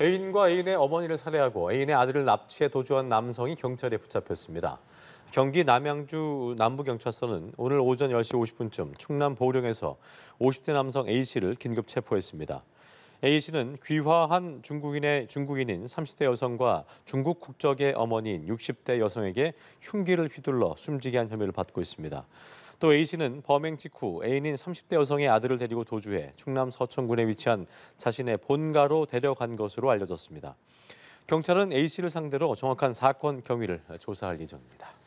애인과 애인의 어머니를 살해하고 애인의 아들을 납치해 도주한 남성이 경찰에 붙잡혔습니다. 경기 남양주 남부경찰서는 오늘 오전 10시 50분쯤 충남 보령에서 50대 남성 A씨를 긴급 체포했습니다. A씨는 귀화한 중국인의 중국인인 30대 여성과 중국 국적의 어머니인 60대 여성에게 흉기를 휘둘러 숨지게 한 혐의를 받고 있습니다. 또 A씨는 범행 직후 애인인 30대 여성의 아들을 데리고 도주해 충남 서천군에 위치한 자신의 본가로 데려간 것으로 알려졌습니다. 경찰은 A씨를 상대로 정확한 사건 경위를 조사할 예정입니다.